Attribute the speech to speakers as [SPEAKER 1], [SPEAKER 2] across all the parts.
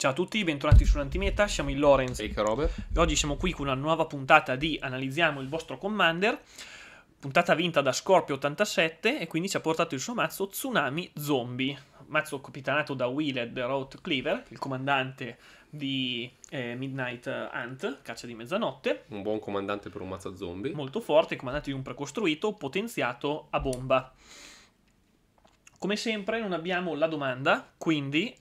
[SPEAKER 1] Ciao a tutti, bentornati su Antimeta, siamo il Lorenz e Robert e oggi siamo qui con una nuova puntata di Analizziamo il vostro Commander, puntata vinta da Scorpio87 e quindi ci ha portato il suo mazzo Tsunami Zombie, mazzo capitanato da Willed Roth Cleaver, il comandante di eh, Midnight Hunt, caccia di mezzanotte.
[SPEAKER 2] Un buon comandante per un mazzo zombie.
[SPEAKER 1] Molto forte, comandante di un precostruito, potenziato a bomba. Come sempre non abbiamo la domanda, quindi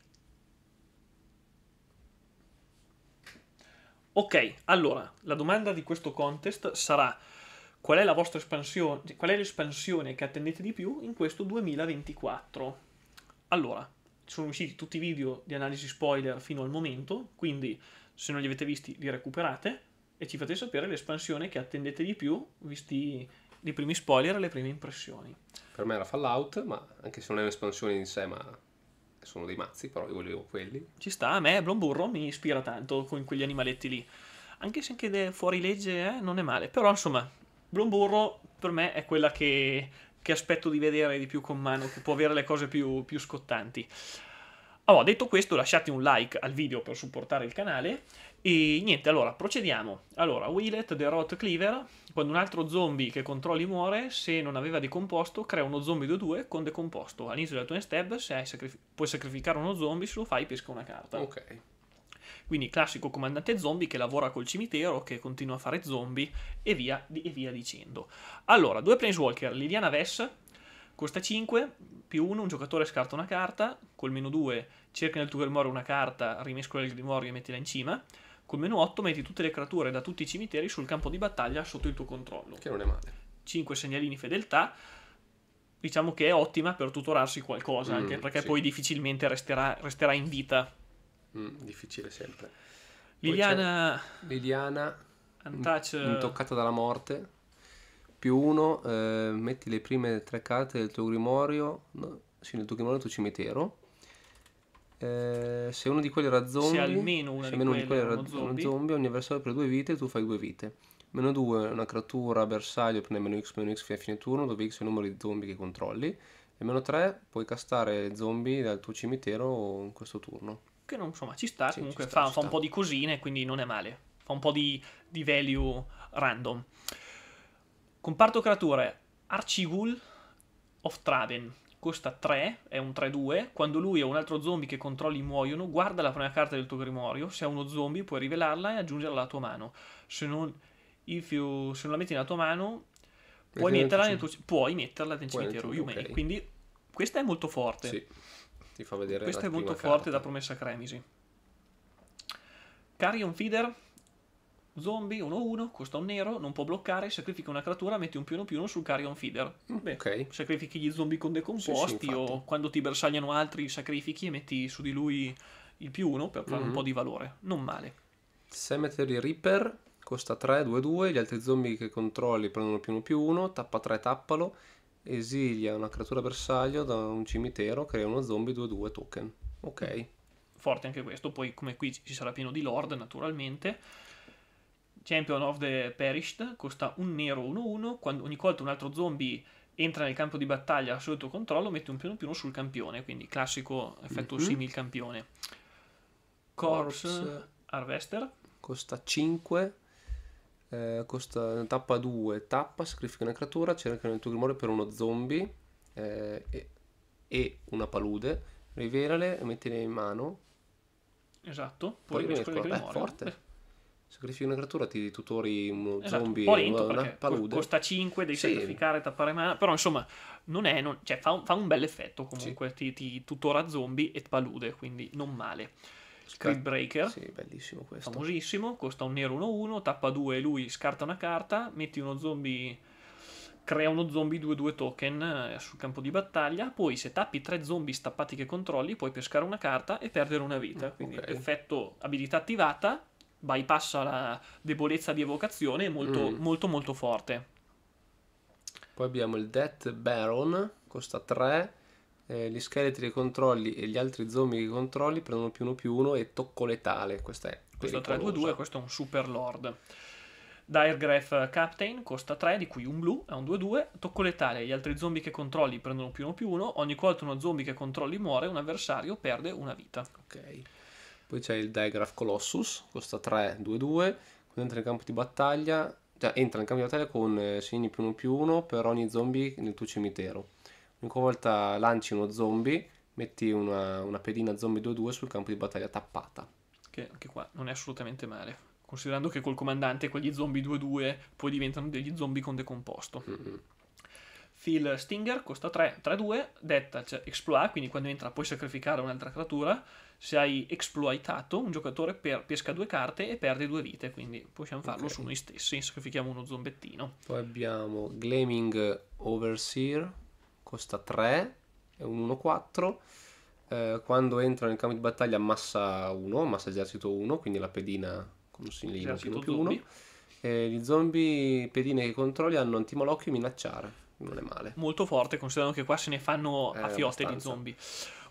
[SPEAKER 1] Ok, allora, la domanda di questo contest sarà qual è la vostra espansione, qual è l'espansione che attendete di più in questo 2024? Allora, sono usciti tutti i video di analisi spoiler fino al momento, quindi se non li avete visti li recuperate e ci fate sapere l'espansione che attendete di più, visti i primi spoiler e le prime impressioni.
[SPEAKER 2] Per me era Fallout, ma anche se non è un'espansione in sé, ma sono dei mazzi, però io volevo quelli. Ci sta, a me Blomburro mi ispira tanto con quegli animaletti lì.
[SPEAKER 1] Anche se anche fuori legge eh, non è male. Però insomma, Blomburro per me è quella che, che, aspetto di vedere di più con mano, che può avere le cose più, più scottanti. Allora, detto questo, lasciate un like al video per supportare il canale. E niente, allora procediamo. Allora, Willet the Rot Cleaver, quando un altro zombie che controlli muore, se non aveva decomposto, crea uno zombie 2-2 con decomposto. All'inizio della tua end step, se sacrif- puoi sacrificare uno zombie, se lo fai pesca una carta. Ok. Quindi classico comandante zombie che lavora col cimitero, che continua a fare zombie e via, e via dicendo. Allora, due Planeswalker, Liliana Vess, Costa 5, più 1, un giocatore scarta una carta, col meno 2 cerca nel tuo grimorio una carta, rimescola il grimorio e mettila in cima, col meno 8 metti tutte le creature da tutti i cimiteri sul campo di battaglia sotto il tuo controllo. Che non è male. 5 segnalini fedeltà, diciamo che è ottima per tutorarsi qualcosa, mm, anche perché sì. poi difficilmente resterà, resterà in vita.
[SPEAKER 2] Mm, difficile sempre. Liliana... Liliana... Untouch... Intoccata dalla morte più 1, eh, metti le prime tre carte del tuo grimorio, no, sì, nel tuo grimorio del tuo cimitero. Eh, se uno di quelli era zombie, se almeno, una se di, quelle, di quelli era uno zombie. zombie, ogni avversario per due vite, tu fai due vite. Meno 2 una creatura bersaglio, prende meno x, meno x fino a fine turno, dove x è il numero di zombie che controlli. E meno 3 puoi castare zombie dal tuo cimitero in questo turno.
[SPEAKER 1] Che non insomma ci sta, sì, comunque ci sta, fa, ci fa sta. un po' di cosine, quindi non è male. Fa un po' di, di value random. Comparto creature Archigul of Traden. Costa 3, è un 3-2. Quando lui o un altro zombie che controlli muoiono, guarda la prima carta del tuo grimorio. Se è uno zombie, puoi rivelarla e aggiungerla alla tua mano. Se non, you, se non la metti nella tua mano,
[SPEAKER 2] puoi metterla nel
[SPEAKER 1] tuo, puoi metterla nel cimitero. okay. Quindi questa è molto forte. Sì.
[SPEAKER 2] Ti fa vedere Questa è molto forte
[SPEAKER 1] da promessa Cremisi. Carrion Feeder Zombie 1-1, costa un nero, non può bloccare, sacrifica una creatura, metti un più 1 più 1 sul carrion feeder. Mm, Beh, okay. Sacrifichi gli zombie con decomposti sì, sì, o quando ti bersagliano altri sacrifichi e metti
[SPEAKER 2] su di lui il più 1 per fare mm-hmm. un po' di valore. Non male. Cemetery Reaper costa 3, 2, 2, gli altri zombie che controlli prendono più 1 più 1, tappa 3, tappalo, esilia una creatura bersaglio da un cimitero, crea uno zombie 2, 2 token.
[SPEAKER 1] Ok. Forte anche questo, poi come qui ci sarà pieno di lord naturalmente. Champion of the Perished, costa un nero 1-1, quando ogni volta un altro zombie entra nel campo di battaglia sotto tuo controllo, mette un più più sul campione, quindi classico effetto mm-hmm. simil campione. Corpse, Corpse Harvester.
[SPEAKER 2] Costa 5, eh, costa tappa 2, tappa, sacrifica una creatura, cerca nel tuo grimorio per uno zombie eh, e, e, una palude, rivelale e mettile in mano.
[SPEAKER 1] Esatto, poi, poi riesco a eh, forte. Beh.
[SPEAKER 2] Sacrifici una creatura, ti tutori un mm, esatto, zombie, un po' lento una, una palude. Costa 5, devi sì. sacrificare,
[SPEAKER 1] tappare mana. Però insomma, non è, non, cioè, fa, un, fa, un bel effetto comunque. Sì. Ti, ti, tutora zombie e palude, quindi non male. Creed Breaker, sì, bellissimo questo. famosissimo, costa un nero 1-1, tappa 2, lui scarta una carta, metti uno zombie crea uno zombie 2-2 token eh, sul campo di battaglia. Poi, se tappi tre zombie stappati che controlli, puoi pescare una carta e perdere una vita. Ah, quindi, okay. effetto abilità attivata, bypassa la debolezza di evocazione, è molto, mm. molto, molto forte.
[SPEAKER 2] Poi abbiamo il Death Baron, costa 3. Eh, gli scheletri che controlli e gli altri zombie che controlli prendono più 1 più 1 e tocco letale. questo è questo 3-2-2,
[SPEAKER 1] questo è un Super Lord. Diregraph eh, Captain costa 3, di cui un blu, è un 2-2, tocco letale, gli altri zombie che controlli prendono più 1 più 1, ogni volta uno zombie che controlli muore, un avversario perde una vita. Ok.
[SPEAKER 2] Poi c'è il Digraph Colossus, costa 3, 2, 2. Quando entra in campo di battaglia, cioè entra in campo di battaglia con eh, segni più 1 più 1 per ogni zombie nel tuo cimitero. L'unica volta lanci uno zombie, metti una, una pedina zombie 2-2 sul campo di battaglia tappata.
[SPEAKER 1] Che anche qua non è assolutamente male. Considerando che col comandante quegli zombie 2-2 poi diventano degli zombie con decomposto. Mm-hmm. Phil Stinger costa 3, 3-2, detta cioè, exploit, quindi quando entra puoi sacrificare un'altra creatura se hai exploitato un giocatore per, pesca due carte e perdi due vite, quindi possiamo farlo okay. su noi stessi, sacrifichiamo uno zombettino.
[SPEAKER 2] Poi abbiamo Glaming Overseer, costa 3, è un 1-4. Eh, quando entra nel campo di battaglia massa 1, massa esercito 1, quindi la pedina con un signorino più 1. Eh, gli zombie pedine che controlli hanno antimolocchio e minacciare, non è male.
[SPEAKER 1] Molto forte, considerando che qua se ne fanno eh, a fiotte di zombie.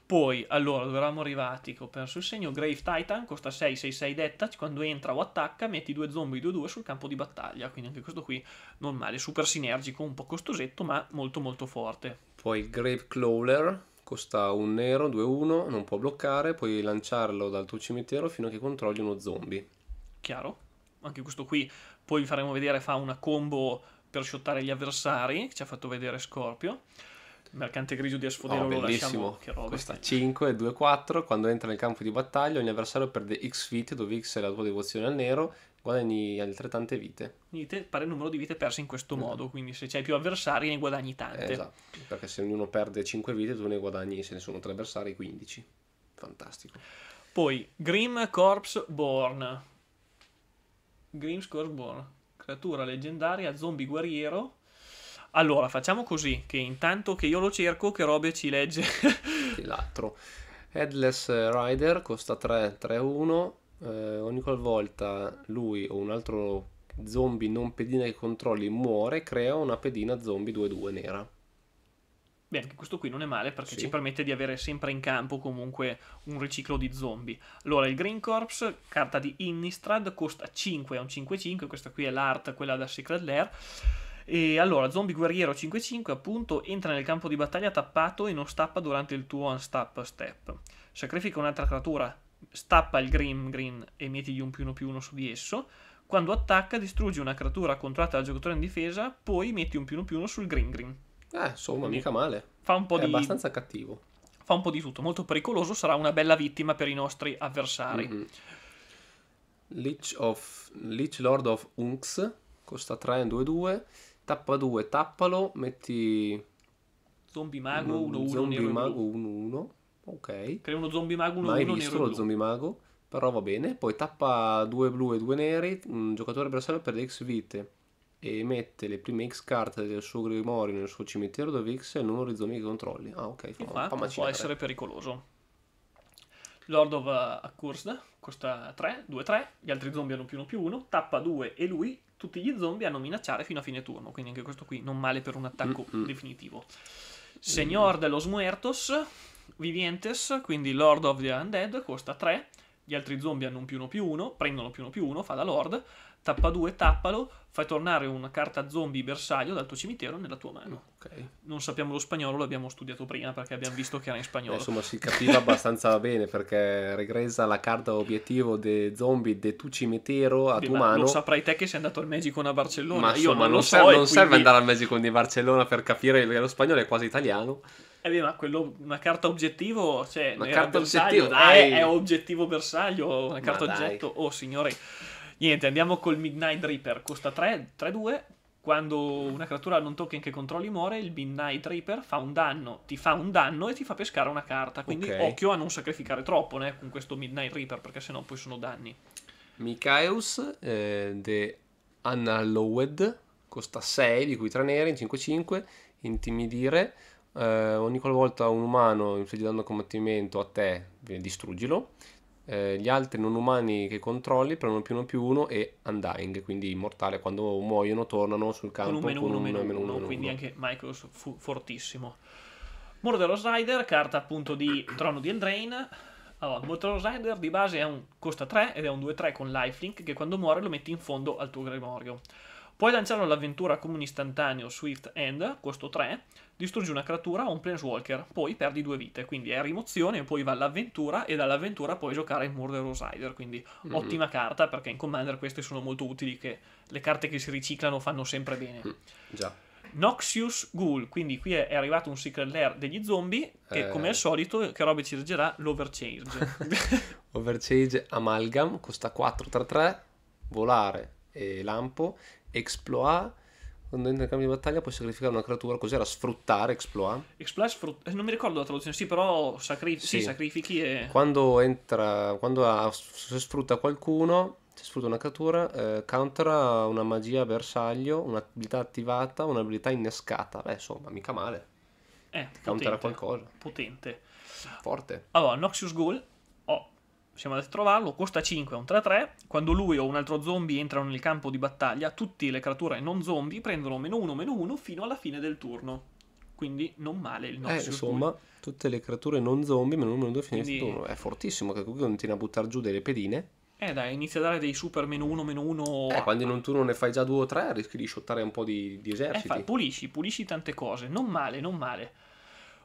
[SPEAKER 2] Poi, allora, dove eravamo
[SPEAKER 1] arrivati? Che ho perso il segno. Grave Titan costa 6, 6, 6 detta. Quando entra o attacca, metti due zombie 2-2 sul campo di battaglia. Quindi anche questo qui non male. Super sinergico, un po' costosetto, ma molto molto forte.
[SPEAKER 2] Poi Grave Clawler costa un nero, 2-1, non può bloccare. Puoi lanciarlo dal tuo cimitero fino a che controlli uno zombie. Chiaro?
[SPEAKER 1] Anche questo qui, poi vi faremo vedere, fa una combo per shottare gli avversari. Ci ha fatto vedere Scorpio. Mercante grigio di Asfodelo oh, lo lasciamo. Che roba. Costa
[SPEAKER 2] 5, 2, 4. Quando entra nel campo di battaglia, ogni avversario perde X vite, dove X è la tua devozione al nero. Guadagni altrettante vite.
[SPEAKER 1] Vite pare il numero di vite perse in questo mm. modo. Quindi, se c'hai più avversari, ne guadagni tante. Eh, esatto.
[SPEAKER 2] Perché se ognuno perde 5 vite, tu ne guadagni, se ne sono 3 avversari, 15. Fantastico.
[SPEAKER 1] Poi, Grim Corpse Born. Grim Corpse Born. Creatura leggendaria, zombie guerriero allora, facciamo così, che intanto che io lo cerco, che Robe ci legge.
[SPEAKER 2] L'altro. Headless Rider costa 3, 3, 1. Eh, ogni qualvolta lui o un altro zombie non pedina che controlli muore, crea una pedina zombie 2-2 nera.
[SPEAKER 1] Beh, anche questo qui non è male perché sì. ci permette di avere sempre in campo comunque un riciclo di zombie. Allora, il Green Corps, carta di Innistrad, costa 5, è un 5-5, questa qui è l'art, quella da Secret Lair. E allora, zombie guerriero 5-5, appunto, entra nel campo di battaglia tappato e non stappa durante il tuo unstap step. Sacrifica un'altra creatura, stappa il green green e mietigli un più uno più uno su di esso. Quando attacca, distruggi una creatura contratta dal giocatore in difesa, poi metti un più uno più uno sul green green.
[SPEAKER 2] Eh, insomma, Quindi mica male.
[SPEAKER 1] Fa un po' È di... abbastanza cattivo. Fa un po' di tutto, molto pericoloso, sarà una bella vittima per i nostri avversari. Mm-hmm.
[SPEAKER 2] Leech, of... Leech Lord of Unx, costa 3 e 2-2 Tappa 2, tappalo, metti...
[SPEAKER 1] Zombie mago 1-1. Mm, zombie nero mago
[SPEAKER 2] 1-1. Ok. Crea uno zombie mago 1-1. Mai uno, visto lo zombie mago, però va bene. Poi tappa 2 blu e 2 neri, un giocatore bersaglio perde X vite e mette le prime X carte del suo grimorio nel suo cimitero dove X è il numero di zombie che controlli. Ah ok, fa, Infatti, fa può essere
[SPEAKER 1] pericoloso. Lord of uh, Accursed costa 3, 2, 3, gli altri zombie hanno più 1 più 1, tappa 2 e lui tutti gli zombie hanno minacciare fino a fine turno, quindi anche questo qui non male per un attacco Mm-mm. definitivo. Signor de los Muertos, Vivientes, quindi Lord of the Undead, costa 3. Gli altri zombie hanno un più uno più uno, prendono più uno più uno, fa da Lord tappa 2, tappalo, fai tornare una carta zombie bersaglio dal tuo cimitero nella tua mano. Okay. Non sappiamo lo spagnolo, l'abbiamo studiato prima perché abbiamo visto che era in spagnolo. Eh, insomma, si capiva
[SPEAKER 2] abbastanza bene perché regressa la carta obiettivo dei zombie de tuo cimitero a Beh, tua mano. Lo
[SPEAKER 1] saprai te che sei andato al Magicon a Barcellona. Ma, insomma, Io non, non, so, serve, non quindi... serve andare
[SPEAKER 2] al Magicon di Barcellona per capire che lo spagnolo è quasi italiano.
[SPEAKER 1] Eh beh, ma quello, una carta obiettivo, cioè, una carta obiettivo, oggettivo, dai, è, è oggettivo bersaglio, una carta ma oggetto, dai. oh signore. Niente, andiamo col Midnight Reaper. Costa 3, 2 Quando una creatura non tocca in che controlli muore, il Midnight Reaper fa un danno, ti fa un danno e ti fa pescare una carta. Quindi okay. occhio a non sacrificare troppo né, con questo Midnight Reaper, perché sennò poi sono danni.
[SPEAKER 2] Mikaeus eh, de Analowed costa 6, di cui 3 neri, 5-5, intimidire. Eh, ogni qualvolta un umano infligge danno a combattimento a te, distruggilo eh, gli altri non umani che controlli prendono più uno più uno e undying, quindi immortale, quando muoiono tornano sul campo con un meno 1, meno 1, meno 1 quindi
[SPEAKER 1] uno. anche Microsoft fu fortissimo. Muro dello Slider, carta appunto di Trono di Eldrain. Allora, il Muro dello Slider di base un, costa 3 ed è un 2-3 con lifelink che quando muore lo metti in fondo al tuo grimorio. Puoi lanciarlo all'avventura come un istantaneo Swift End, costo 3, distruggi una creatura o un planeswalker, poi perdi due vite, quindi è rimozione, poi va all'avventura e dall'avventura puoi giocare Murderous Rider, quindi mm. ottima carta perché in Commander queste sono molto utili, che le carte che si riciclano fanno sempre bene. Mm. Già. Noxious Ghoul, quindi qui è arrivato un secret lair degli zombie che eh. come al solito che Robby ci reggerà, l'overchange.
[SPEAKER 2] overchange Amalgam, costa 4 3 3, volare e lampo Exploa. quando entra in cambio di battaglia puoi sacrificare una creatura, cos'era? Sfruttare, Exploa?
[SPEAKER 1] Exploit, sfrut- eh, non mi ricordo la traduzione, sì però sacri- sì. sì sacrifichi e...
[SPEAKER 2] Quando entra, quando ha, se sfrutta qualcuno, se sfrutta una creatura, eh, countera una magia bersaglio, un'abilità attivata, un'abilità innescata, beh insomma, mica male.
[SPEAKER 1] Eh, countera potente, qualcosa. Potente.
[SPEAKER 2] Forte. Allora, Noxious Ghoul
[SPEAKER 1] siamo andati a trovarlo, costa 5, è un 3-3, quando lui o un altro zombie entrano nel campo di battaglia, tutte le creature non zombie prendono meno 1, meno 1 fino alla fine del turno. Quindi non male il nostro. Eh, insomma, cui...
[SPEAKER 2] tutte le creature non zombie meno 1, meno 2 fino Quindi... al turno. È fortissimo che comunque continui a buttare giù delle pedine.
[SPEAKER 1] Eh dai, inizia a dare dei super meno 1, meno 1. Eh, quando in un turno ne fai già 2 o 3 rischi di shottare un po' di, di eh, eserciti. Eh, fai, pulisci, pulisci tante cose. Non male, non male.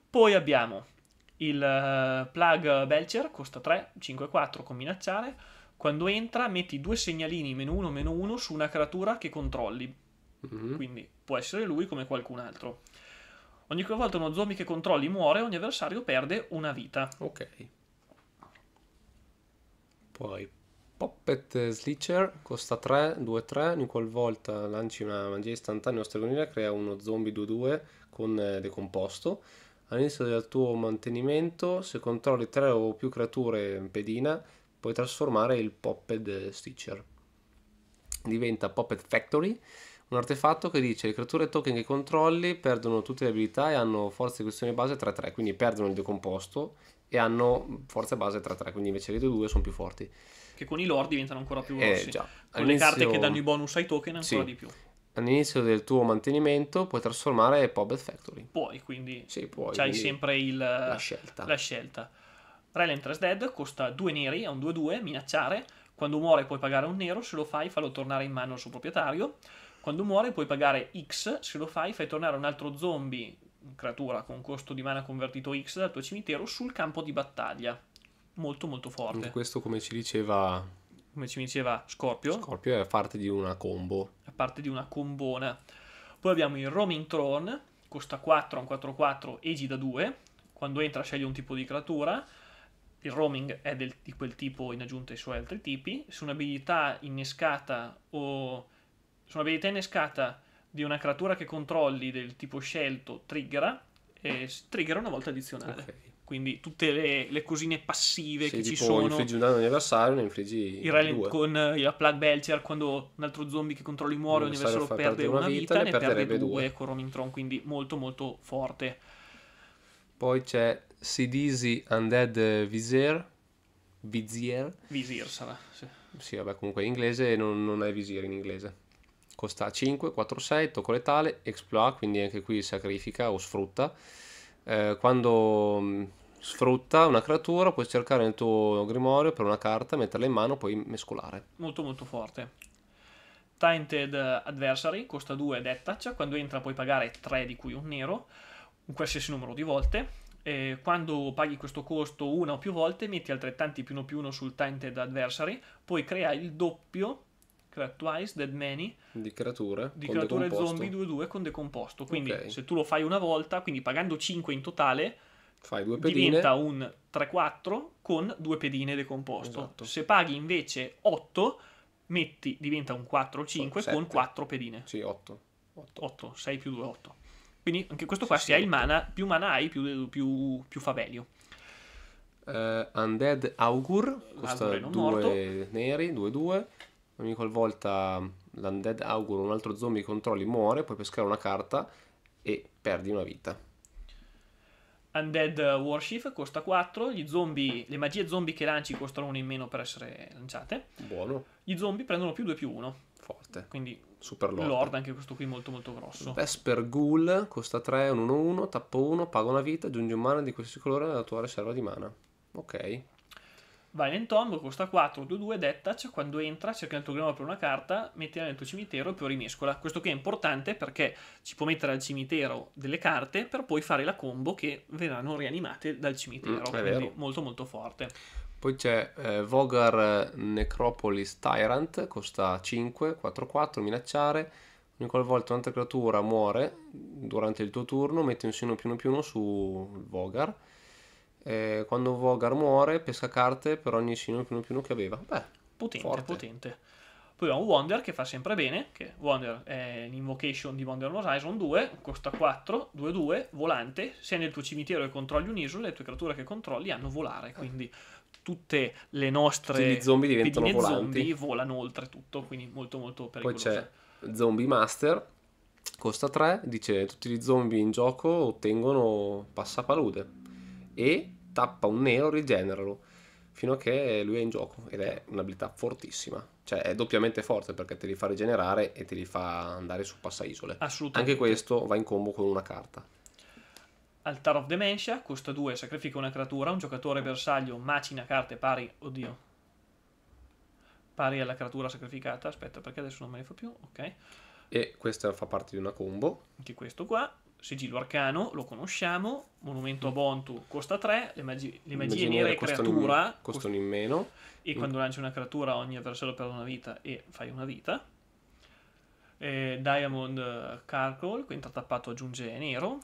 [SPEAKER 1] Poi abbiamo il eh, plug Belcher costa 3, 5, 4 con minacciare. Quando entra metti due segnalini meno 1, meno 1 su una creatura che controlli. Mm-hmm. Quindi può essere lui come qualcun altro. Ogni volta uno zombie che controlli muore, ogni avversario perde una vita. Ok.
[SPEAKER 2] Poi Poppet Slitcher costa 3, 2, 3. In volta lanci una magia istantanea o stregonina, crea uno zombie 2-2 con eh, decomposto. All'inizio del tuo mantenimento, se controlli tre o più creature in pedina, puoi trasformare il Popped Stitcher. Diventa Popped Factory, un artefatto che dice le creature token che controlli perdono tutte le abilità e hanno forza di questione base 3-3, quindi perdono il decomposto e hanno forza base 3-3, quindi invece le due sono più forti.
[SPEAKER 1] Che con i lore diventano ancora più eh, grossi. Eh, già. Con le carte che danno i
[SPEAKER 2] bonus ai token ancora sì. di più all'inizio del tuo mantenimento puoi trasformare Poblet Factory.
[SPEAKER 1] Puoi, quindi sì, puoi, hai sempre il, la scelta. La scelta. Relent 3 Dead costa 2 neri, è un 2-2, minacciare. Quando muore puoi pagare un nero, se lo fai fallo tornare in mano al suo proprietario. Quando muore puoi pagare X, se lo fai fai tornare un altro zombie, creatura con costo di mana convertito X dal tuo cimitero sul campo di battaglia. Molto molto forte.
[SPEAKER 2] Questo come ci diceva come ci diceva Scorpio. Scorpio è parte di una combo. È
[SPEAKER 1] parte di una combona. Poi abbiamo il Roaming Throne, costa 4, un 4-4, egi da 2. Quando entra sceglie un tipo di creatura. Il roaming è del, di quel tipo in aggiunta ai suoi altri tipi. Su un'abilità innescata o... Se un'abilità innescata di una creatura che controlli del tipo scelto triggera, e triggera una volta addizionale. Okay quindi tutte le, le cosine passive sì, che ci sono. Se infliggi un danno
[SPEAKER 2] all'avversario, ne infliggi eh, il rally con
[SPEAKER 1] la Plug Belcher, quando un altro zombie che controlli muore, l'avversario perde, perde una vita, vita ne, ne perde due, due. con Romintron, quindi molto molto forte.
[SPEAKER 2] Poi c'è Sidisi Undead Vizier, Vizier.
[SPEAKER 1] Vizier sarà, sì.
[SPEAKER 2] Sì, vabbè, comunque in inglese non, non è Vizier in inglese. Costa 5, 4, 6, tocco letale, exploit, quindi anche qui sacrifica o sfrutta. Eh, quando mm, sfrutta una creatura, puoi cercare nel tuo grimorio per una carta, metterla in mano, poi mescolare.
[SPEAKER 1] Molto molto forte. Tainted Adversary, costa 2 ed attach, quando entra puoi pagare 3 di cui un nero, un qualsiasi numero di volte. E quando paghi questo costo una o più volte, metti altrettanti più 1 più 1 sul Tainted Adversary, poi crea il doppio Twice, Dead Many
[SPEAKER 2] di creature, di creature zombie
[SPEAKER 1] 2-2 con decomposto. Quindi okay. se tu lo fai una volta, quindi pagando 5 in totale, Fai due pedine. diventa un 3-4 con due pedine decomposto. Esatto. Se paghi invece 8, metti, diventa un 4-5 con 4 pedine. Sì, 8. 8. 8. 6 più 2, 8. Quindi anche questo qua, sì, se hai il mana, più mana hai, più, più, più fa value.
[SPEAKER 2] Uh, Undead Augur, costa 2 neri, 2-2. Ogni qualvolta l'Undead Augur, un altro zombie controlli, muore, puoi pescare una carta e perdi una vita.
[SPEAKER 1] Undead Warship costa 4, gli zombie, le magie zombie che lanci costano 1 in meno per essere lanciate. Buono. Gli zombie prendono più 2 più 1.
[SPEAKER 2] Forte. Quindi Super Lord. Lord,
[SPEAKER 1] anche questo qui molto molto grosso.
[SPEAKER 2] Vesper Ghoul costa 3, un 1-1, tappo 1, paga una vita, aggiungi un mana di qualsiasi colore alla tua riserva di mana. Ok,
[SPEAKER 1] Violent Tom costa 4, 2, 2 dead quando entra cerca il tuo grano per una carta, mettila nel tuo cimitero e poi rimescola. Questo qui è importante perché ci può mettere al cimitero delle carte per poi fare la combo che verranno rianimate dal cimitero, mm, quindi molto molto forte.
[SPEAKER 2] Poi c'è eh, Vogar Necropolis Tyrant, costa 5, 4, 4, minacciare. Ogni qualvolta un'altra creatura muore durante il tuo turno, metti un segno più uno più uno su Vogar eh, quando Vogar muore pesca carte per ogni sino più più che aveva. Beh,
[SPEAKER 1] potente, forte. potente. Poi abbiamo Wonder che fa sempre bene, che Wonder è l'invocation di Wonder Horizon 2, costa 4, 2 2, volante, sei nel tuo cimitero e controlli un'isola, le tue creature che controlli hanno volare, eh. quindi tutte le nostre Tutti zombie diventano volanti. zombie volano oltretutto, quindi molto molto
[SPEAKER 2] pericoloso. Poi c'è Zombie Master, costa 3, dice tutti gli zombie in gioco ottengono passapalude e tappa un nero, rigeneralo fino a che lui è in gioco ed è un'abilità fortissima. Cioè è doppiamente forte perché te li fa rigenerare e te li fa andare su passa isole. Assolutamente. Anche questo va in combo con una carta.
[SPEAKER 1] Altar of Dementia, costa 2, sacrifica una creatura, un giocatore bersaglio macina carte pari, oddio, pari alla creatura sacrificata, aspetta perché adesso non me ne fa più, ok.
[SPEAKER 2] E questa fa parte di una combo.
[SPEAKER 1] Anche questo qua, sigillo arcano, lo conosciamo, monumento a mm. Bontu costa 3, le, magi- le magie nere e creatura in,
[SPEAKER 2] costano in meno
[SPEAKER 1] e mm. quando lanci una creatura ogni avversario perde una vita e fai una vita. Eh, Diamond Carcol, quindi tappato aggiunge nero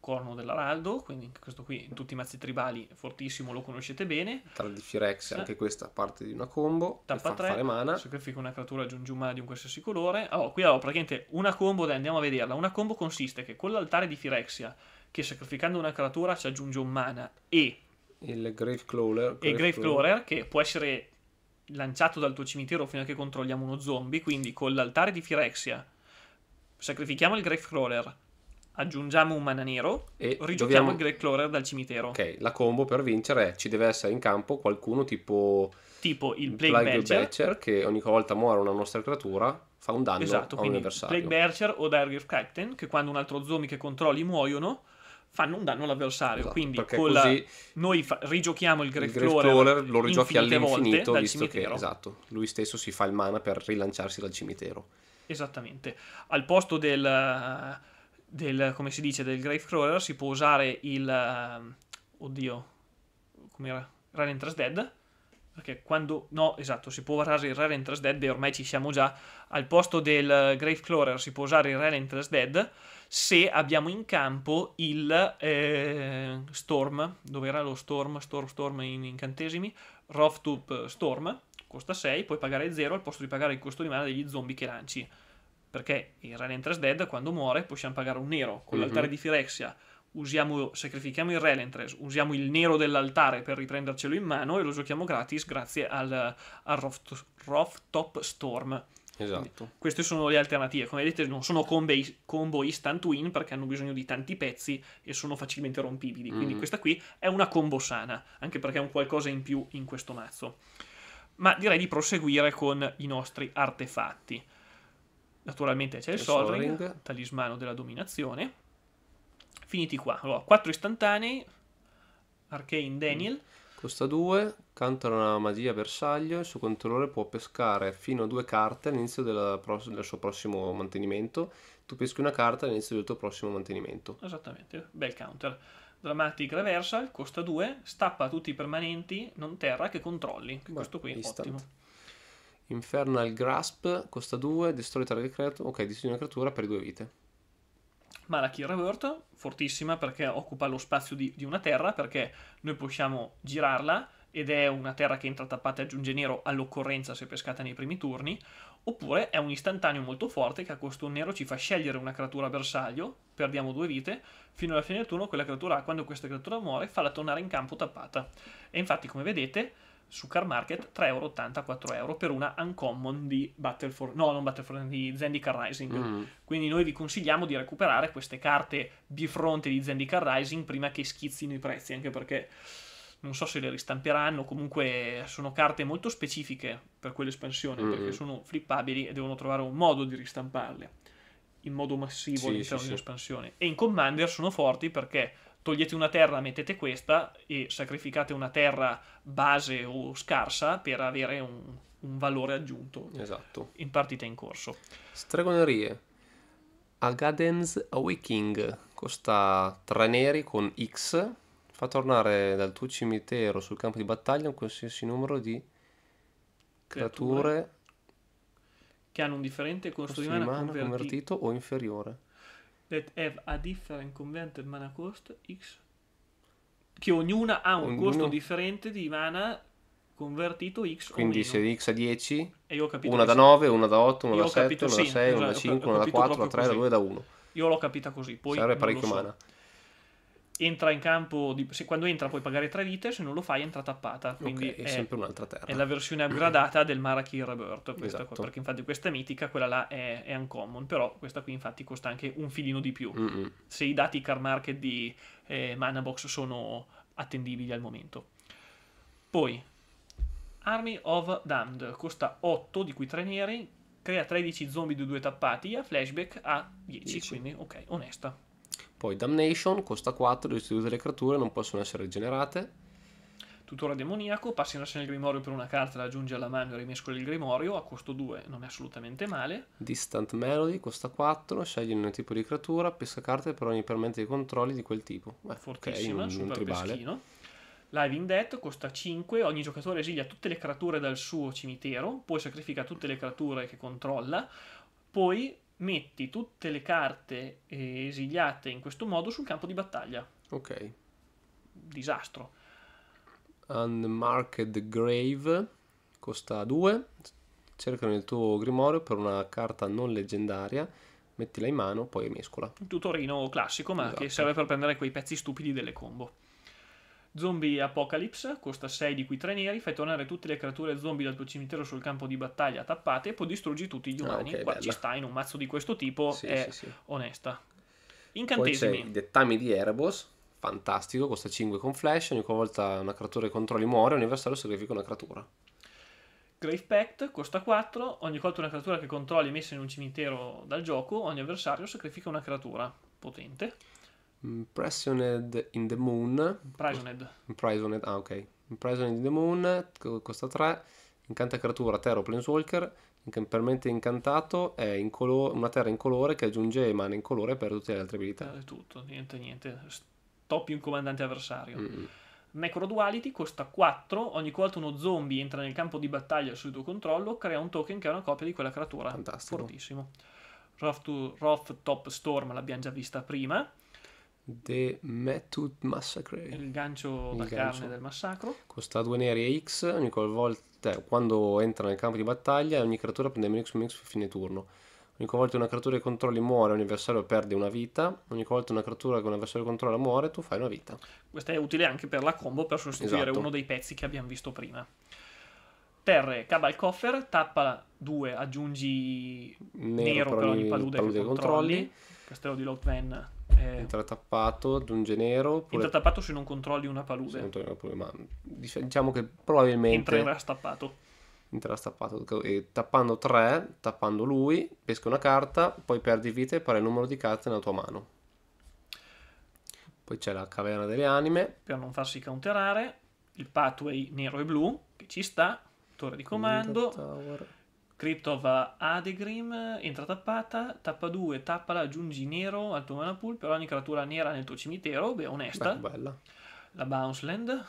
[SPEAKER 1] corno dell'araldo, quindi questo qui in tutti i mazzi tribali fortissimo, lo conoscete bene.
[SPEAKER 2] di Firex, anche questa parte di una combo, tappa 3, fare
[SPEAKER 1] mana. sacrifica una creatura, aggiungi un mana di un qualsiasi colore. Allora, ah, oh, qui avevo oh, praticamente una combo, dai andiamo a vederla, una combo consiste che con l'altare di Firexia, che sacrificando una creatura ci aggiunge un mana e...
[SPEAKER 2] Il Grave Crawler. Grave e Grave Crawler,
[SPEAKER 1] che può essere lanciato dal tuo cimitero fino a che controlliamo uno zombie, quindi con l'altare di Firexia sacrifichiamo il Grave Crawler, aggiungiamo un mana nero e rigiochiamo dobbiamo... il Greclorer dal cimitero. Ok,
[SPEAKER 2] la combo per vincere è ci deve essere in campo qualcuno tipo... Tipo il Plague, Plague Badger. Badger che ogni volta muore una nostra creatura fa un danno esatto, a un avversario. Plague
[SPEAKER 1] Bercher o Direwolf Captain, che quando un altro zombie che controlli muoiono, fanno un danno all'avversario. Esatto, quindi la... noi fa... rigiochiamo il Grave Crawler, lo rigiochi all'infinito, visto cimitero.
[SPEAKER 2] che esatto, lui stesso si fa il mana per rilanciarsi dal cimitero.
[SPEAKER 1] Esattamente. Al posto del del, come si dice, del Gravecrawler si può usare il... Uh, oddio, come era? Rare Interest Dead. Perché quando... No, esatto, si può usare il Rare Interest Dead e ormai ci siamo già. Al posto del eh, Gravecrawler si può usare il Rare Interest Dead se abbiamo in campo il eh, Storm. Dove era lo Storm? Storm, Storm in incantesimi. Rough eh, Storm, costa 6, puoi pagare 0 al posto di pagare il costo di mana degli zombie che lanci perché in Relentless Dead, quando muore, possiamo pagare un nero con mm-hmm. l'altare di Firexia. Usiamo, sacrifichiamo il Relentless, usiamo il nero dell'altare per riprendercelo in mano e lo giochiamo gratis grazie al, al Roft, Roftop Storm. Esatto. Quindi, queste sono le alternative. Come vedete, non sono combo, combo instant win perché hanno bisogno di tanti pezzi e sono facilmente rompibili. Quindi, mm questa qui è una combo sana, anche perché è un qualcosa in più in questo mazzo. Ma direi di proseguire con i nostri artefatti. Naturalmente c'è, c'è il Sol, Ring, talismano della dominazione. Finiti qua. Allora, 4 istantanei, Arcane Daniel.
[SPEAKER 2] Costa 2, cantano una magia bersaglio, il suo controllore può pescare fino a due carte all'inizio della, del suo prossimo mantenimento. Tu peschi una carta all'inizio del tuo prossimo mantenimento.
[SPEAKER 1] Esattamente, bel counter. Dramatic Reversal, costa 2, stappa tutti i permanenti non terra che controlli. Beh, Questo qui, instant. ottimo.
[SPEAKER 2] Infernal Grasp costa 2, destroy target creature, ok, distrugge una creatura per 2 vite.
[SPEAKER 1] Malachir Revert, fortissima perché occupa lo spazio di, di, una terra, perché noi possiamo girarla ed è una terra che entra tappata e aggiunge nero all'occorrenza se pescata nei primi turni, oppure è un istantaneo molto forte che a costo nero ci fa scegliere una creatura bersaglio, perdiamo due vite, fino alla fine del turno quella creatura, quando questa creatura muore, falla tornare in campo tappata. E infatti come vedete su Car Market 3,84 euro per una uncommon di Battle for no, non Battle for di Zendikar Rising. Mm. Quindi noi vi consigliamo di recuperare queste carte bifronte di Zendikar Rising prima che schizzino i prezzi, anche perché non so se le ristamperanno, comunque sono carte molto specifiche per quell'espansione, mm. perché sono flippabili e devono trovare un modo di ristamparle in modo massivo sì, all'interno sì, dell'espansione. Sì. E in Commander sono forti perché togliete una terra, mettete questa e sacrificate una terra base o scarsa per avere un, un valore aggiunto esatto. in partita in
[SPEAKER 2] corso. Stregonerie. Agaden's Awaking costa 3 neri con X. Fa tornare dal tuo cimitero sul campo di battaglia un qualsiasi numero di creature, creature che hanno
[SPEAKER 1] un differente costo di mana convertito
[SPEAKER 2] o inferiore
[SPEAKER 1] that have a different converted mana cost X. Che ognuna ha un Ognuno. costo differente di mana convertito X Quindi
[SPEAKER 2] se X ha 10, una da 9, una da 8, una da 7, una da 6, esatto, una da 5, una da 4, una da 3, una da 2 da 1.
[SPEAKER 1] Io l'ho capita così. Poi Serve parecchio so. mana entra in campo, di, se, quando entra puoi pagare tre vite, se non lo fai entra tappata. Quindi okay, è, è, sempre un'altra terra. È la versione aggradata del Marakir Rebirth, esatto. qua, perché infatti questa mitica, quella là è, è, uncommon, però questa qui infatti costa anche un filino di più. Mm-hmm. Se i dati car market di eh, box sono attendibili al momento. Poi, Army of Damned, costa 8, di cui 3 neri, crea 13 zombie di 2 tappati, a flashback a 10, 10. quindi ok,
[SPEAKER 2] onesta. Poi Damnation costa 4, distruggere le creature, non possono essere rigenerate. Tutora demoniaco,
[SPEAKER 1] passi in rassegna il grimorio per una carta, la aggiungi alla mano e rimescoli il grimorio, a costo 2 non è assolutamente male.
[SPEAKER 2] Distant Melody costa 4, scegli un tipo di creatura, pesca carte per ogni permette di controlli di quel tipo. Beh, Fortissima, okay, un, super un tribale.
[SPEAKER 1] peschino. Live in Death costa 5, ogni giocatore esilia tutte le creature dal suo cimitero, poi sacrifica tutte le creature che controlla, poi metti tutte le carte eh, esiliate in questo modo sul campo di battaglia. Ok. Disastro.
[SPEAKER 2] Unmarked Grave costa 2. Cerca nel tuo grimorio per una carta non leggendaria. Mettila in mano, poi mescola. Un
[SPEAKER 1] tutorino classico, ma esatto. che serve per prendere quei pezzi stupidi delle combo. Zombie Apocalypse, costa 6 di cui 3 neri, fai tornare tutte le creature zombie dal tuo cimitero sul campo di battaglia tappate e poi distruggi tutti gli ah, umani. Ah, okay, Qua bella. ci sta in un mazzo di questo tipo, sì, è sì, sì. onesta. Incantesimi. Poi c'è i
[SPEAKER 2] dettami di Erebos, fantastico, costa 5 con flash, ogni volta una creatura che controlli muore, ogni avversario sacrifica una creatura.
[SPEAKER 1] Grave Pact costa 4, ogni volta una creatura che controlli è messa in un cimitero dal gioco, ogni avversario sacrifica una creatura potente.
[SPEAKER 2] Mm, Impressioned in the Moon.
[SPEAKER 1] Imprisoned.
[SPEAKER 2] Imprisoned, ah ok. Imprisoned in the Moon, costa 3. Incanta creatura, terra o planeswalker. Permette incantato, è in colo- una terra in colore che aggiunge mana in colore per tutte le altre abilità. È eh, tutto,
[SPEAKER 1] niente, niente. Stoppi un comandante avversario. Mm. Necro Duality costa 4, ogni volta uno zombie entra nel campo di battaglia sul tuo controllo, crea un token che è una copia di quella creatura. Fantastico. Fortissimo. Roth, to, Top Storm l'abbiamo già vista prima.
[SPEAKER 2] The Method Massacre. Il
[SPEAKER 1] gancio il da gancio. carne del massacro.
[SPEAKER 2] Costa 2 neri e X. Ogni volta, cioè, quando entra nel campo di battaglia, ogni creatura prende meno X meno X fine turno. Ogni volta una creatura che controlli muore, un avversario perde una vita. Ogni volta una creatura che un avversario controlla muore, tu fai una vita.
[SPEAKER 1] Questa è utile anche per la combo per sostituire esatto. uno dei pezzi che abbiamo visto prima. Terre, cava il coffer, tappa 2, aggiungi
[SPEAKER 2] nero, nero per ogni palude, palude che controlli. controlli.
[SPEAKER 1] Castello di Lothman
[SPEAKER 2] eh, intrattappato, dunge nero. Oppure... Intrattappato
[SPEAKER 1] se non controlli una palude. Se non
[SPEAKER 2] controlli una palude, ma diciamo che probabilmente... Entrerà stappato. Entrerà stappato. E tappando 3, tappando lui, pesca una carta, poi perdi vita e pari il numero di carte nella tua mano. Poi c'è la caverna delle anime.
[SPEAKER 1] Per non farsi counterare, il pathway nero e blu, che ci sta, torre di comando. Crypto va Adegrim, entra tappata, tappa 2, tappala, aggiungi nero al tuo mana pool per ogni creatura nera nel tuo cimitero, beh onesta. Beh, bella. La Bounceland,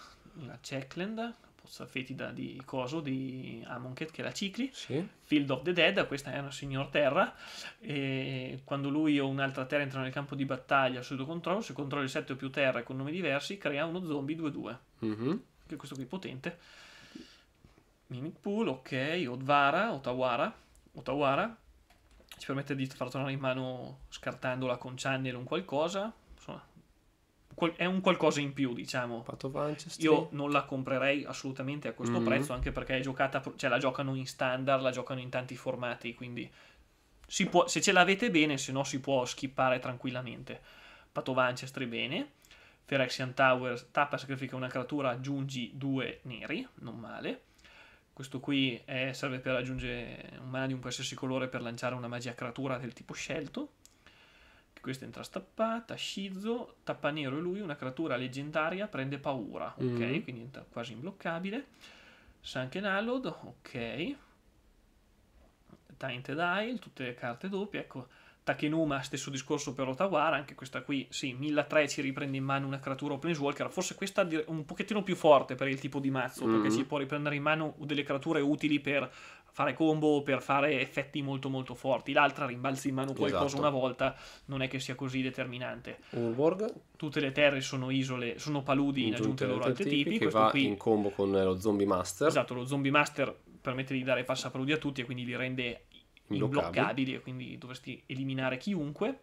[SPEAKER 1] la Checkland, pozza fetida di coso, di Amonkhet che è la Cicli. Sì. Field of the Dead, questa è una signor terra. E quando lui o un'altra terra entrano nel campo di battaglia sotto controllo, se controlli 7 o più terre con nomi diversi, crea uno zombie 2-2. Mm-hmm. Che questo qui è potente Mimic Pool, ok, Odvara, Otawara, Otawara, ci permette di far tornare in mano scartandola con Channel un qualcosa, insomma, è un qualcosa in più, diciamo. Io non la comprerei assolutamente a questo mm-hmm. prezzo, anche perché è giocata, cioè la giocano in standard, la giocano in tanti formati, quindi può, se ce l'avete bene, se no si può skippare tranquillamente. Pato bene. Ferexian Tower tappa sacrifica una creatura, aggiungi due neri, non male. Questo qui è, eh, serve per aggiungere un mana di un qualsiasi colore per lanciare una magia creatura del tipo scelto. Questa entra stappata, Shizo, tappa nero e lui, una creatura leggendaria, prende paura, ok? Mm. Quindi è quasi imbloccabile. Sunken Allowed, ok. Tainted Isle, tutte le carte doppie, ecco Takenuma, stesso discorso per Otawara, anche questa qui, sì, 1003 ci riprende in mano una creatura o planeswalker, forse questa un pochettino più forte per il tipo di mazzo, mm perché mm-hmm. si può riprendere in mano delle creature utili per fare combo, per fare effetti molto molto forti, l'altra rimbalzi in mano qualcosa esatto. una volta, non è che sia così determinante.
[SPEAKER 2] Urborg?
[SPEAKER 1] Tutte le terre sono isole, sono paludi in aggiunta ai loro antetipi, che va qui...
[SPEAKER 2] in combo con eh, lo Zombie Master.
[SPEAKER 1] Esatto, lo Zombie Master permette di dare passapaludi a tutti e quindi li rende
[SPEAKER 2] imbloccabili
[SPEAKER 1] e quindi dovresti eliminare chiunque.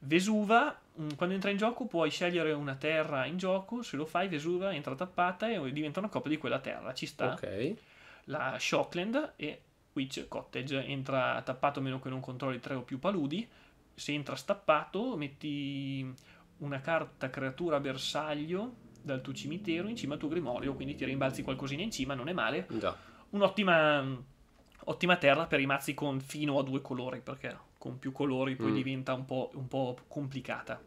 [SPEAKER 1] Vesuva, mm, quando entra in gioco puoi scegliere una terra in gioco, se lo fai Vesuva entra tappata e diventa una coppia di quella terra, ci sta. Ok. La Shockland e Witch Cottage entra tappato a meno che non controlli tre o più paludi. Se entra stappato metti una carta creatura bersaglio dal tuo cimitero in cima al tuo grimorio, quindi ti rimbalzi qualcosina in cima, non è male. Già. Un'ottima mm, ottima terra per i mazzi con fino a due colori, perché con più colori poi mm. diventa un po', un po' complicata.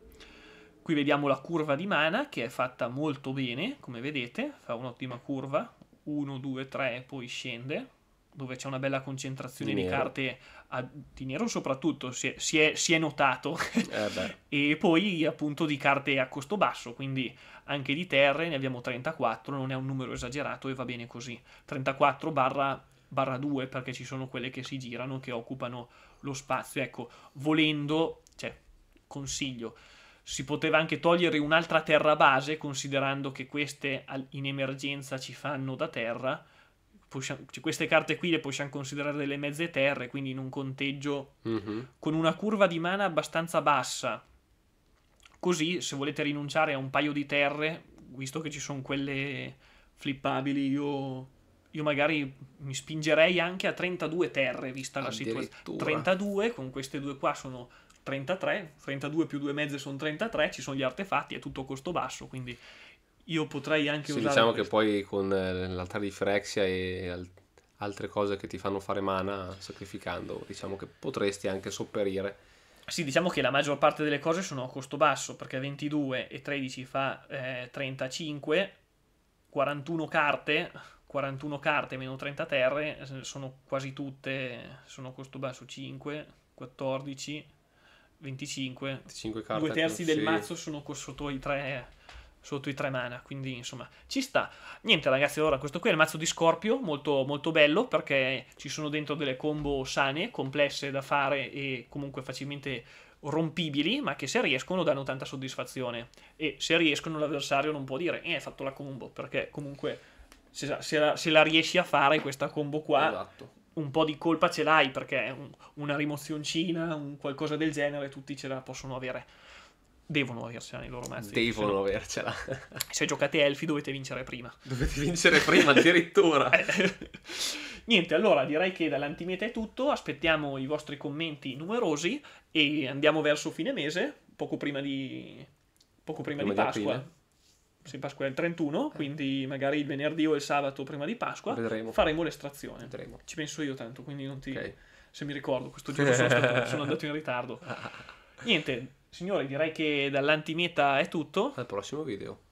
[SPEAKER 1] Qui vediamo la curva di mana che è fatta molto bene, come vedete, fa un'ottima curva, 1, 2, 3, poi scende, dove c'è una bella concentrazione di, di carte a, di nero soprattutto si è, si è, si è notato eh e poi appunto di carte a costo basso quindi anche di terre ne abbiamo 34 non è un numero esagerato e va bene così 34 barra barra 2 perché ci sono quelle che si girano, che occupano lo spazio. Ecco, volendo, cioè, consiglio, si poteva anche togliere un'altra terra base considerando che queste in emergenza ci fanno da terra. Possiamo, cioè, queste carte qui le possiamo considerare delle mezze terre, quindi in un conteggio mm-hmm. con una curva di mana abbastanza bassa. Così, se volete rinunciare a un paio di terre, visto che ci sono quelle flippabili, io io magari mi spingerei anche a 32 terre, vista la situazione. 32, con queste due qua sono 33, 32 più due 2,5 sono 33, ci sono gli artefatti, è tutto a costo basso, quindi io potrei anche sì, usare... diciamo questo. che
[SPEAKER 2] poi con eh, l'altare di Frexia e altre cose che ti fanno fare mana sacrificando, diciamo che potresti anche sopperire. Sì, diciamo che la maggior parte delle cose sono a costo basso, perché 22
[SPEAKER 1] e 13 fa eh, 35, 41 carte, 41 carte meno 30 terre, eh, sono quasi tutte, sono costo basso 5, 14, 25, 25 carte, due terzi del sì. mazzo sono sotto i 3 sotto i 3 mana, quindi insomma ci sta. Niente ragazzi, allora questo qui è il mazzo di Scorpio, molto, molto bello perché ci sono dentro delle combo sane, complesse da fare e comunque facilmente rompibili, ma che se riescono danno tanta soddisfazione e se riescono l'avversario non può dire "eh, hai fatto la combo", perché comunque se, se, se la riesci a fare questa combo qua, esatto. un po' di colpa ce l'hai perché un, una rimozioncina, un qualcosa del genere, tutti ce la possono avere. Devono avercela nei loro mazzi. Devono se avercela. se giocate Elfi dovete vincere prima.
[SPEAKER 2] Dovete vincere prima addirittura.
[SPEAKER 1] Eh, niente, allora direi che dall'antimeta è tutto, aspettiamo i vostri commenti numerosi e andiamo verso fine mese, poco prima di, poco prima, prima di Pasqua. Di sì, Pasqua è il 31, eh. quindi magari il venerdì o il sabato prima di Pasqua Vedremo. faremo l'estrazione. Vedremo. Ci penso io tanto, quindi non ti... Okay. Se mi ricordo, questo giorno sono, stato, sono andato in ritardo. Niente, signori, direi che dall'antimeta è tutto. Al prossimo video.